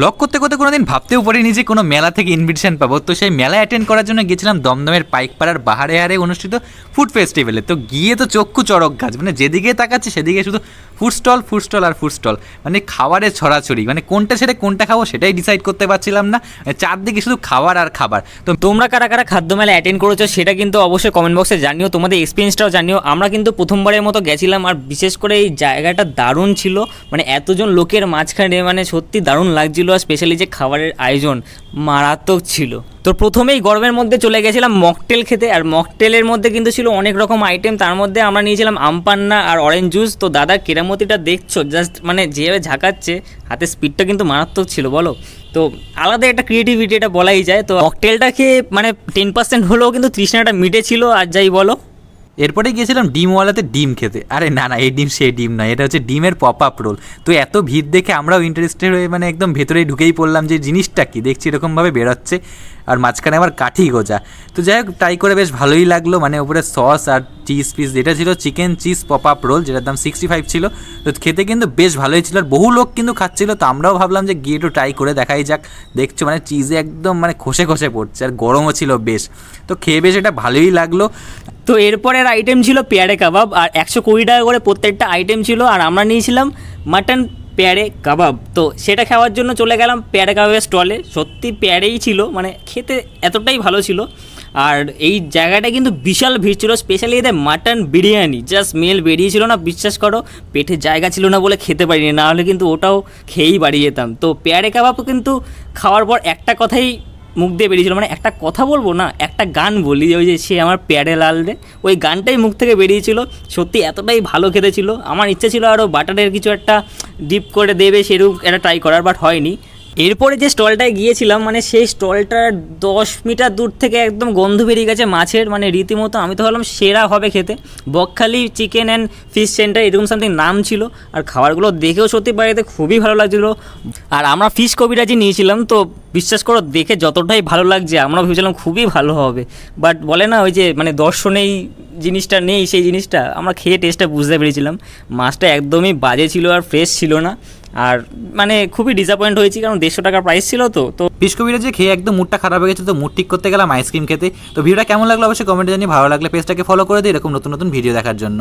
blog করতে করতে কোনোদিন ভাবতেও পারিনি যে কোনো মেলা থেকে ইনভিটেশন পাবো তো সেই মেলা অ্যাটেন্ড করার জন্য গেছিলাম দমদমের পাইকপাড়ার বাহারে হারে অনুষ্ঠিত ফুড ফেস্টিভ্যালে তো গিয়ে তো চক্ষু চড়ক গাছ মানে যেদিকে তাকাচ্ছে সেদিকে শুধু ফুড স্টল ফুড স্টল আর ফুড স্টল মানে খাবারের ছড়াছড়ি মানে কোনটা ছেড়ে কোনটা খাবো সেটাই ডিসাইড করতে পারছিলাম না চারদিকে শুধু খাবার আর খাবার তো তোমরা কারা কারা খাদ্য মেলা অ্যাটেন্ড করেছো সেটা কিন্তু অবশ্যই কমেন্ট বক্সে জানিও তোমাদের এক্সপিরিয়েন্সটাও জানিও আমরা কিন্তু প্রথমবারের মতো গেছিলাম আর বিশেষ করে এই জায়গাটা দারুণ ছিল মানে এতজন লোকের মাঝখানে মানে সত্যি দারুণ লাগছিল ছিল স্পেশালি যে খাবারের আয়োজন মারাত্মক ছিল তো প্রথমেই গরমের মধ্যে চলে গেছিলাম মকটেল খেতে আর মকটেলের মধ্যে কিন্তু ছিল অনেক রকম আইটেম তার মধ্যে আমরা নিয়েছিলাম আমপান্না আর অরেঞ্জ জুস তো দাদা কেরামতিটা দেখছো জাস্ট মানে যেভাবে ঝাঁকাচ্ছে হাতে স্পিডটা কিন্তু মারাত্মক ছিল বলো তো আলাদা একটা ক্রিয়েটিভিটি এটা বলাই যায় তো মকটেলটা খেয়ে মানে টেন পার্সেন্ট হলেও কিন্তু তৃষ্ণাটা মিটেছিল আর যাই বলো এরপরে গিয়েছিলাম ডিমওয়ালাতে ডিম খেতে আরে না না এই ডিম সেই ডিম না এটা হচ্ছে ডিমের পপ আপ রোল তো এত ভিড় দেখে আমরাও ইন্টারেস্টেড হয়ে মানে একদম ভেতরে ঢুকেই পড়লাম যে জিনিসটা কি দেখছি এরকমভাবে বেরোচ্ছে আর মাঝখানে আমার কাঠি গোজা তো যাই হোক ট্রাই করে বেশ ভালোই লাগলো মানে উপরে সস আর চিজ পিস যেটা ছিল chicken cheese pop up roll যেটার দাম সিক্সটি ফাইভ ছিল তো খেতে কিন্তু বেশ ভালোই ছিল আর বহু লোক কিন্তু খাচ্ছিল তো আমরাও ভাবলাম যে গিয়ে একটু ট্রাই করে দেখাই যাক দেখছো মানে চিজে একদম মানে খসে খসে পড়ছে আর গরমও ছিল বেশ তো খেয়ে বেশ এটা ভালোই লাগলো তো এরপরের আইটেম ছিল পেয়ারে কাবাব আর একশো কুড়ি টাকা করে প্রত্যেকটা আইটেম ছিল আর আমরা নিয়েছিলাম মাটন প্যারে কাবাব তো সেটা খাওয়ার জন্য চলে গেলাম প্যারে কাবাবের স্টলে সত্যি প্যারেই ছিল মানে খেতে এতটাই ভালো ছিল আর এই জায়গাটা কিন্তু বিশাল ভিড় ছিল স্পেশালি এদের মাটন বিরিয়ানি জাস্ট মেল বেরিয়েছিল না বিশ্বাস করো পেটে জায়গা ছিল না বলে খেতে পারিনি না হলে কিন্তু ওটাও খেয়েই বাড়িয়ে যেতাম তো প্যারে কাবাব কিন্তু খাওয়ার পর একটা কথাই মুখ দিয়ে বেরিয়েছিল মানে একটা কথা বলবো না একটা গান বলি ওই যে সে আমার প্যাডে লাল দে ওই গানটাই মুখ থেকে বেরিয়েছিল সত্যি এতটাই ভালো খেতে ছিল আমার ইচ্ছা ছিল আরও বাটারের কিছু একটা ডিপ করে দেবে সেরকম একটা ট্রাই করার বাট হয়নি এরপরে যে স্টলটায় গিয়েছিলাম মানে সেই স্টলটার দশ মিটার দূর থেকে একদম গন্ধ বেরিয়ে গেছে মাছের মানে রীতিমতো আমি তো ভাবলাম সেরা হবে খেতে Bakkhali chicken and fish centre এরকম সামথিং নাম ছিল আর খাবারগুলো দেখেও সত্যি বাড়িতে খুবই ভালো লাগছিলো আর আমরা ফিশ কবিরাজি নিয়েছিলাম তো বিশ্বাস করো দেখে যতটাই ভালো লাগছে আমরা ভেবেছিলাম খুবই ভালো হবে বাট বলে না ওই যে মানে দর্শনেই জিনিসটা নেই সেই জিনিসটা আমরা খেয়ে টেস্টটা বুঝতে পেরেছিলাম মাছটা একদমই বাজে ছিল আর ফ্রেশ ছিল না আর মানে খুবই ডিসঅ্যাপয়েন্ট হয়েছি কারণ দেড়শো টাকার প্রাইস ছিল তো তো বিস্কুবিরা যে খেয়ে একদম মুডটা খারাপ হয়ে গেছে তো মুড ঠিক করতে গেলাম আইসক্রিম খেতে তো ভিডিওটা কেমন লাগলো অবশ্যই কমেন্টে জানিয়ে ভালো লাগলে পেজটাকে ফলো করে দিই এরকম নতুন নতুন ভিডিও দেখার জন্য